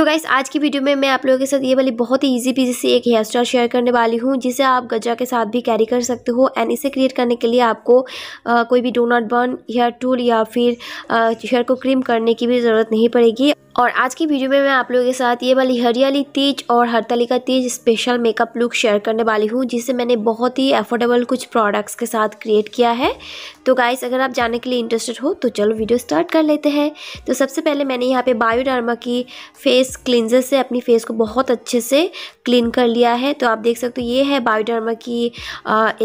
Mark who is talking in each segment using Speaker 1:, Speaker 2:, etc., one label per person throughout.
Speaker 1: तो गाइस आज की वीडियो में मैं आप लोगों के साथ ये वाली बहुत ही ईजी पीजी से एक हेयर स्टाइल शेयर करने वाली हूँ जिसे आप गजा के साथ भी कैरी कर सकते हो एंड इसे क्रिएट करने के लिए आपको आ, कोई भी डोनट बर्न हेयर टूल या फिर हेयर को क्रीम करने की भी ज़रूरत नहीं पड़ेगी और आज की वीडियो में मैं आप लोगों के साथ ये वाली हरियाली तीज और का Teej special makeup look share करने वाली हूँ जिसे मैंने बहुत ही अफोर्डेबल कुछ प्रोडक्ट्स के साथ क्रिएट किया है तो गाइस अगर आप जानने के लिए इंटरेस्टेड हो तो चलो वीडियो स्टार्ट कर लेते हैं तो सबसे पहले मैंने यहाँ पर बायोडर्मा की फेस क्लिनजर से अपनी फेस को बहुत अच्छे से क्लीन कर लिया है तो आप देख सकते हो ये है बायोडर्मा की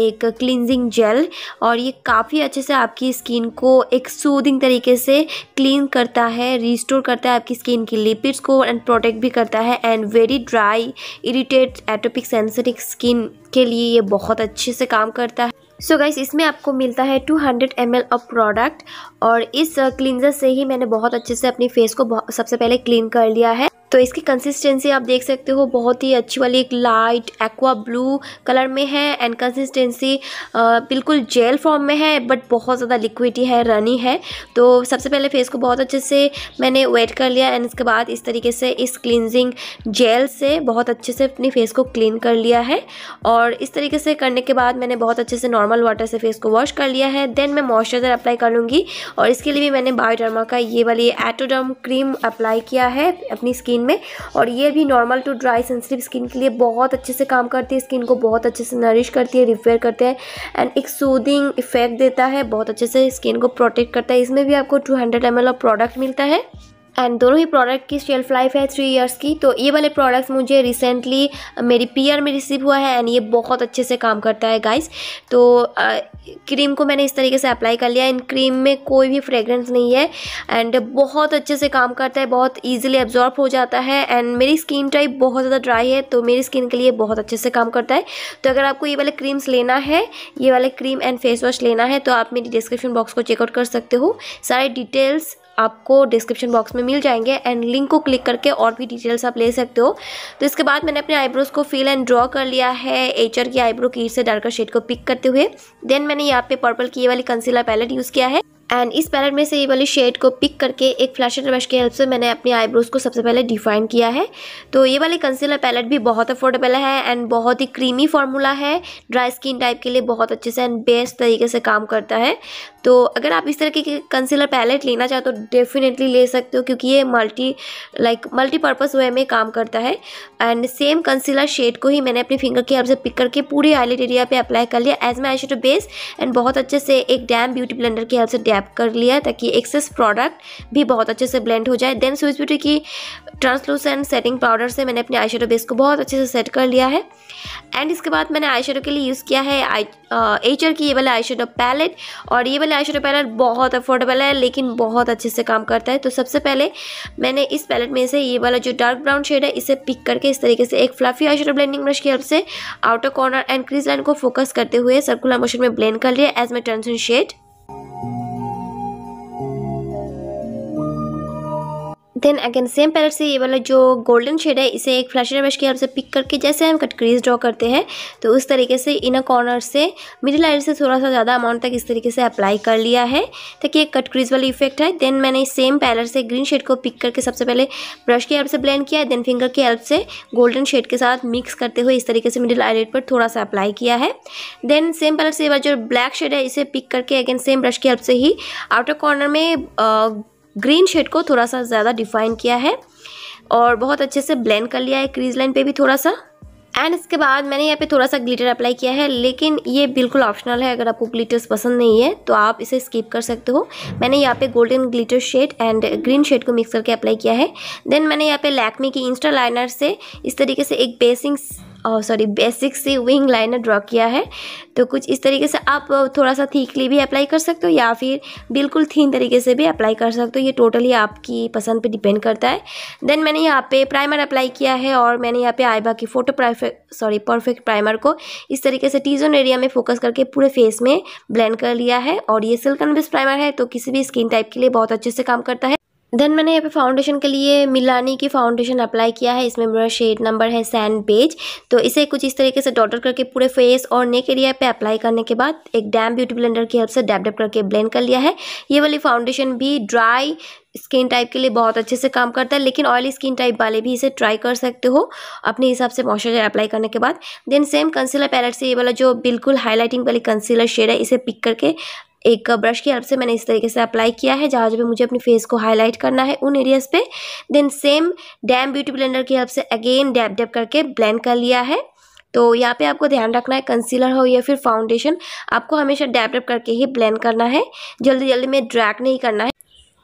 Speaker 1: एक क्लिनजिंग जेल और ये काफ़ी अच्छे से आपकी स्किन को एक सूदिंग तरीके से क्लीन करता है रिस्टोर करता है आपकी स्किन की लिपिड्स को एंड प्रोटेक्ट भी करता है and very dry irritate atopic sensitive skin के लिए ये बहुत अच्छे से काम करता है सो so गाइस इसमें आपको मिलता है 200 hundred M L of product और इस क्लिनजर uh, से ही मैंने बहुत अच्छे से अपनी फेस को सबसे पहले क्लीन कर लिया है तो इसकी कंसिस्टेंसी आप देख सकते हो बहुत ही अच्छी वाली एक लाइट एक्वा ब्लू कलर में है एंड कंसिस्टेंसी बिल्कुल जेल फॉर्म में है बट बहुत ज़्यादा लिक्विडी है रनी है तो सबसे पहले फेस को बहुत अच्छे से मैंने वेट कर लिया एंड इसके बाद इस तरीके से इस क्लिनजिंग जेल से बहुत अच्छे से अपनी फेस को क्लीन कर लिया है और इस तरीके से करने के बाद मैंने बहुत अच्छे से नॉर्मल वाटर से फेस को वॉश कर लिया है देन मैं मॉइस्चराइज़र अप्लाई कर लूँगी और इसके लिए भी मैंने बायोडर्मा का ये वाली एटोडर्म क्रीम अप्लाई किया है अपनी स्किन में और ये भी normal to dry sensitive skin के लिए बहुत अच्छे से काम करती है स्किन को बहुत अच्छे से नरिश करती है रिपेयर करते हैं एंड एक सूदिंग इफेक्ट देता है बहुत अच्छे से स्किन को प्रोटेक्ट करता है इसमें भी आपको two hundred M of product मिलता है एंड दोनों ही प्रोडक्ट की शेल्फ लाइफ है थ्री ईयर्स की तो ये वाले प्रोडक्ट्स मुझे रिसेंटली मेरी पीयर में रिसीव हुआ है एंड ये बहुत अच्छे से काम करता है गाइस तो आ, क्रीम को मैंने इस तरीके से अप्लाई कर लिया इन क्रीम में कोई भी फ्रेगरेंस नहीं है एंड बहुत अच्छे से काम करता है बहुत ईजिली एब्जॉर्ब हो जाता है एंड मेरी स्किन टाइप बहुत ज़्यादा ड्राई है तो मेरी स्किन के लिए बहुत अच्छे से काम करता है तो अगर आपको ये वाले क्रीम्स लेना है ये वाले क्रीम एंड फेस वॉश लेना है तो आप मेरी डिस्क्रिप्शन बॉक्स को चेकआउट कर सकते हो सारे डिटेल्स आपको डिस्क्रिप्शन बॉक्स में मिल जाएंगे एंड लिंक को क्लिक करके और भी डिटेल्स आप ले सकते हो तो इसके बाद मैंने अपने आईब्रोज को फिल एंड ड्रॉ कर लिया है एचर की आईब्रो कीट से डार्कर शेड को पिक करते हुए देन मैंने यहाँ पे पर्पल की ये वाली कंसीलर पैलेट यूज़ किया है एंड इस पैलेट में से ये वाली शेड को पिक करके एक फ्लैशर ब्रश की हेल्प से मैंने अपनी आईब्रोज़ को सबसे पहले डिफाइन किया है तो ये वाली कंसीलर पैलेट भी बहुत अफोर्डेबल है एंड बहुत ही क्रीमी फार्मूला है ड्राई स्किन टाइप के लिए बहुत अच्छे से एंड बेस्ट तरीके से काम करता है तो अगर आप इस तरह की कंसीलर पैलेट लेना चाहो तो डेफिनेटली ले सकते हो क्योंकि ये मल्टी लाइक मल्टीपर्पज़ वे में काम करता है एंड सेम कंसीलर शेड को ही मैंने अपनी फिंगर की हेल्प से पिक करके पूरे आईलेट एरिया पर अप्लाई कर लिया as my eye base and बहुत अच्छे से एक डैम ब्यूटी ब्लेंडर की हेल्प से टैप कर लिया ताकि एक्सेस प्रोडक्ट भी बहुत अच्छे से ब्लेंड हो जाए देन स्विच ब्यूटी की ट्रांसलूसेंट सेटिंग पाउडर से मैंने अपने आई बेस को बहुत अच्छे से सेट कर लिया है एंड इसके बाद मैंने आई के लिए यूज़ किया है आई एचर uh, की ये वाला आई पैलेट और ये वाला आई पैलेट बहुत अफोर्डेबल है लेकिन बहुत अच्छे से काम करता है तो सबसे पहले मैंने इस पैलेट में से ये वाला जो डार्क ब्राउन शेड है इसे पिक करके इस तरीके से एक फ्लफी आई ब्लेंडिंग ब्रश की हेल्प से outer corner and crease line को फोकस करते हुए सर्कुलर मोशन में ब्लेंड कर लिया as my transition shade then again same palette से ये वाला जो गोल्डन शेड है इसे एक फ्लैशर ब्रश की हेल्प से पिक करके जैसे हम कट क्रीज ड्रॉ करते हैं तो उस तरीके से इनर कॉर्नर से मिडिल आइड से थोड़ा सा ज़्यादा अमाउंट तक इस तरीके से अप्लाई कर लिया है ताकि एक कट क्रीज वाली इफेक्ट है देन मैंने सेम पैलेट से ग्रीन शेड को पिक करके सबसे पहले ब्रश की हेल्प से ब्लेंड किया है देन फिंगर की हेल्प से गोल्डन शेड के साथ मिक्स करते हुए इस तरीके से मिडिल आइड पर थोड़ा सा अप्लाई किया है देन सेम पैलेट से ये जो ब्लैक शेड है इसे पिक करके अगेन सेम ब्रश की हेल्प से ही आउटर कॉर्नर में ग्रीन शेड को थोड़ा सा ज़्यादा डिफाइन किया है और बहुत अच्छे से ब्लेंड कर लिया है क्रीज लाइन पे भी थोड़ा सा एंड इसके बाद मैंने यहाँ पे थोड़ा सा ग्लिटर अप्लाई किया है लेकिन ये बिल्कुल ऑप्शनल है अगर आपको ग्लिटर्स पसंद नहीं है तो आप इसे स्किप कर सकते हो मैंने यहाँ पे golden glitter shade and green shade को मिक्स करके अप्लाई किया है देन मैंने यहाँ पे लैक्मी की इंस्टा लाइनर से इस तरीके से एक बेसिंग सॉरी बेसिक से विंग लाइनर ड्रॉ किया है तो कुछ इस तरीके से आप थोड़ा सा थीकली भी अप्लाई कर सकते हो या फिर बिल्कुल थीन तरीके से भी अप्लाई कर सकते हो ये टोटली आपकी पसंद पे डिपेंड करता है देन मैंने यहाँ पे प्राइमर अप्लाई किया है और मैंने यहाँ पे आईबा की photo perfect sorry perfect primer को इस तरीके से टीजोन एरिया में फोकस करके पूरे फेस में ब्लेंड कर लिया है और ये सिल्कन बेस प्राइमर है तो किसी भी स्किन टाइप के लिए बहुत अच्छे से काम करता है देन मैंने यहाँ पे फाउंडेशन के लिए मिलानी की फाउंडेशन अप्लाई किया है इसमें मेरा शेड नंबर है सैंड बेज तो इसे कुछ इस तरीके से डॉटर करके पूरे फेस और नेक एरिया पे अप्लाई करने के बाद एक डैम ब्यूटी ब्लेंडर की हेल्प से डैप डैप करके ब्लेंड कर लिया है ये वाली फाउंडेशन भी ड्राई स्किन टाइप के लिए बहुत अच्छे से काम करता है लेकिन ऑयली स्किन टाइप वाले भी इसे ट्राई कर सकते हो अपने हिसाब से मॉइस्चराइजर अप्लाई करने के बाद देन सेम कंसीलर पैलेट से ये वाला जो बिल्कुल हाईलाइटिंग वाली कंसीलर शेड है इसे पिक करके एक ब्रश की हेल्प से मैंने इस तरीके से अप्लाई किया है जहाँ जब मुझे अपनी फेस को हाईलाइट करना है उन एरियाज़ पे then same damp beauty blender की हेल्प से अगेन डैप डैप करके ब्लेंड कर लिया है तो यहाँ पे आपको ध्यान रखना है कंसीलर हो या फिर फाउंडेशन आपको हमेशा डैप डैप करके ही ब्लेंड करना है जल्दी जल्दी में ड्रैग नहीं करना है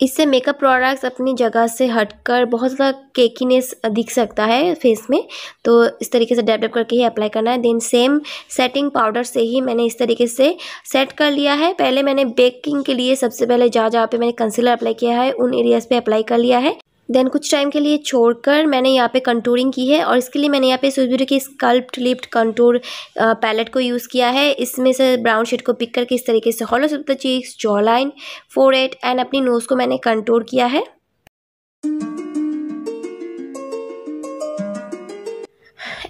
Speaker 1: इससे मेकअप प्रोडक्ट्स अपनी जगह से हटकर बहुत ज़्यादा केकीनेस दिख सकता है फेस में तो इस तरीके से डैप डैप करके ही अप्लाई करना है देन सेम सेटिंग पाउडर से ही मैंने इस तरीके से सेट कर लिया है पहले मैंने बेकिंग के लिए सबसे पहले जहाँ जहाँ पे मैंने कंसीलर अप्लाई किया है उन एरियाज़ पे अप्लाई कर लिया है देन कुछ टाइम के लिए छोड़कर मैंने यहाँ पे कंटूरिंग की है और इसके लिए मैंने यहाँ पे सुजूरी की स्कल्प्ट लिप्ट कंटूर पैलेट को यूज़ किया है इसमें से ब्राउन शेड को पिक करके इस तरीके से हॉलो सब चीज cheeks jaw line for and अपनी नोज़ को मैंने कंटूर किया है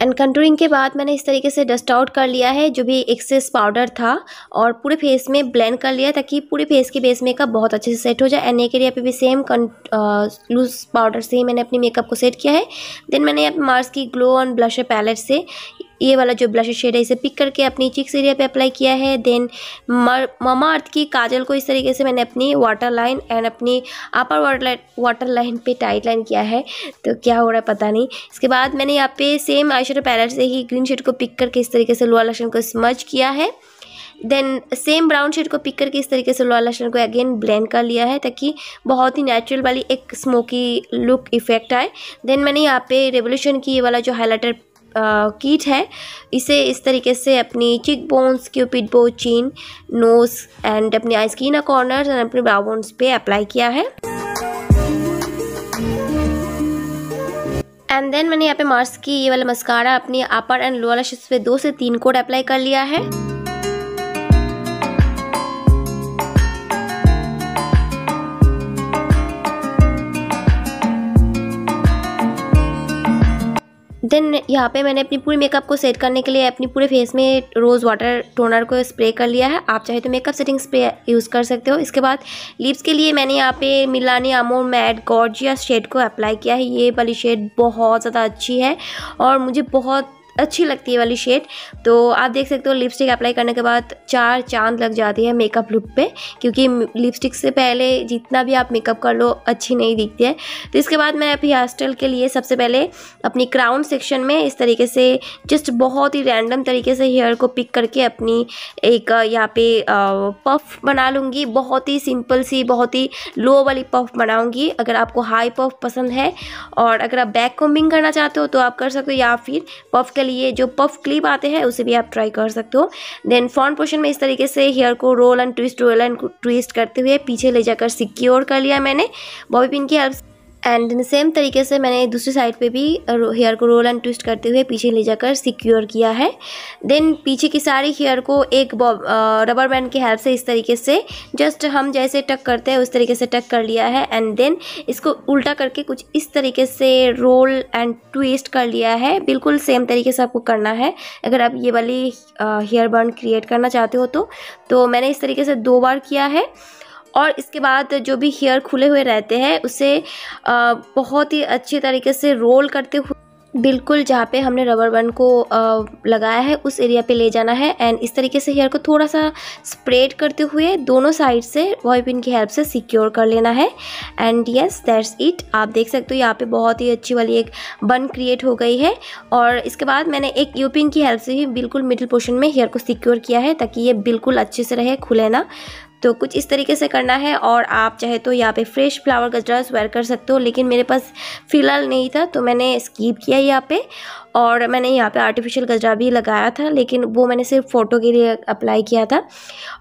Speaker 1: एंड कंटूरिंग के बाद मैंने इस तरीके से डस्ट आउट कर लिया है जो भी एक्सेस पाउडर था और पूरे फेस में ब्लेंड कर लिया ताकि पूरे फेस की बेस मेकअप बहुत अच्छे से सेट हो जाए एंड के एरिया पे भी सेम लूज पाउडर से ही मैंने अपनी मेकअप को सेट किया है देन मैंने यहाँ मार्स की ग्लो ऑन ब्लशर पैलेट से ये वाला जो ब्लशर शेड है इसे पिक करके अपनी चिक्स एरिया पे अप्लाई किया है देन ममा अर्थ की काजल को इस तरीके से मैंने अपनी वाटर लाइन एंड अपनी upper water line water line पर टाइट लाइन किया है तो क्या हो रहा है पता नहीं इसके बाद मैंने यहाँ पे सेम आई पैलेट से ही ग्रीन शेड को पिक करके इस तरीके से लोअर लक्षण को स्मर्ज किया है देन सेम ब्राउन शेड को पिक करके इस तरीके से लोअर लक्षण को अगेन ब्लेंड कर लिया है ताकि बहुत ही नेचुरल वाली एक स्मोकी लुक इफेक्ट आए देन मैंने यहाँ पे रेवोल्यूशन की ये वाला जो हाईलाइटर कीट है इसे इस तरीके से अपनी चिक बोन्स क्यूपिड बो चीन नोज एंड अपनी आइस की ना कॉर्नर एंड अपने ब्राउन्स पे अप्लाई किया है एंड देन मैंने यहाँ पे मार्स की ये वाला मस्कारा अपनी अपर एंड लोअर लैशेस पे दो से तीन कोड अप्लाई कर लिया है देन यहाँ पे मैंने अपनी पूरी मेकअप को सेट करने के लिए अपनी पूरे फेस में रोज़ वाटर टोनर को स्प्रे कर लिया है आप चाहे तो मेकअप सेटिंग स्प्रे यूज़ कर सकते हो इसके बाद लिप्स के लिए मैंने यहाँ पे Milani Amore matte Georgia shade को अप्लाई किया है ये वाली शेड बहुत ज़्यादा अच्छी है और मुझे बहुत अच्छी लगती है वाली शेड तो आप देख सकते हो लिपस्टिक अप्लाई करने के बाद चार चांद लग जाती है मेकअप लुक पे क्योंकि लिपस्टिक से पहले जितना भी आप मेकअप कर लो अच्छी नहीं दिखती है तो इसके बाद मैं अभी हेयर स्टाइल के लिए सबसे पहले अपनी क्राउन सेक्शन में इस तरीके से जस्ट बहुत ही रैंडम तरीके से हेयर को पिक करके अपनी एक यहाँ पे पफ बना लूँगी बहुत ही सिंपल सी बहुत ही लो वाली पफ बनाऊँगी अगर आपको हाई पफ पसंद है और अगर आप बैक कॉम्बिंग करना चाहते हो तो आप कर सकते हो या फिर पफ इसके लिए जो पफ क्लिप आते हैं उसे भी आप ट्राई कर सकते हो देन फ्रंट पोर्शन में इस तरीके से हेयर को roll and twist roll and twist करते हुए पीछे ले जाकर सिक्योर कर लिया मैंने बॉबी पिन की हेल्प एंड सेम तरीके से मैंने दूसरी साइड पे भी हेयर uh, को रोल एंड ट्विस्ट करते हुए पीछे ले जाकर सिक्योर किया है देन पीछे की सारी हेयर को एक रबर बैंड uh, की हेल्प से इस तरीके से जस्ट हम जैसे टक करते हैं उस तरीके से टक कर लिया है एंड देन इसको उल्टा करके कुछ इस तरीके से रोल एंड ट्विस्ट कर लिया है बिल्कुल सेम तरीके से आपको करना है अगर आप ये वाली हेयर बैंड क्रिएट करना चाहते हो तो, तो मैंने इस तरीके से दो बार किया है और इसके बाद जो भी हेयर खुले हुए रहते हैं उसे बहुत ही अच्छे तरीके से रोल करते हुए बिल्कुल जहाँ पे हमने रबर बैंड को लगाया है उस एरिया पे ले जाना है एंड इस तरीके से हेयर को थोड़ा सा स्प्रेड करते हुए दोनों साइड से पिन की हेल्प से सिक्योर कर लेना है एंड यस दैट्स इट आप देख सकते हो यहाँ पे बहुत ही अच्छी वाली एक बन क्रिएट हो गई है और इसके बाद मैंने एक यूपिन की हेल्प से ही बिल्कुल मिडिल पोर्शन में हेयर को सिक्योर किया है ताकि ये बिल्कुल अच्छे से रहे खुले ना तो कुछ इस तरीके से करना है और आप चाहे तो यहाँ पे फ्रेश फ्लावर का ड्रेस वेयर कर सकते हो लेकिन मेरे पास फ़िलहाल नहीं था तो मैंने स्कीप किया यहाँ पे और मैंने यहाँ पे आर्टिफिशियल गजरा भी लगाया था लेकिन वो मैंने सिर्फ फ़ोटो के लिए अप्लाई किया था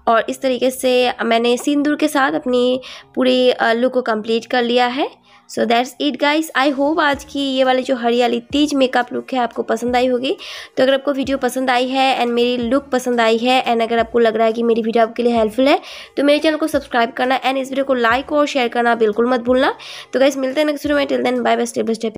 Speaker 1: और इस तरीके से मैंने सिंदूर के साथ अपनी पूरी लुक को कंप्लीट कर लिया है so that's it guys I hope आज की ये वाली जो हरियाली तीज मेकअप लुक है आपको पसंद आई होगी तो अगर आपको वीडियो पसंद आई है एंड मेरी लुक पसंद आई है एंड अगर आपको लग रहा है कि मेरी वीडियो आपके लिए हेल्पफुल है तो मेरे चैनल को सब्सक्राइब करना एंड इस वीडियो को लाइक और शेयर करना बिल्कुल मत भूलना तो गाइस मिलते हैं नेक्स्ट वीडियो में till then bye bye step by step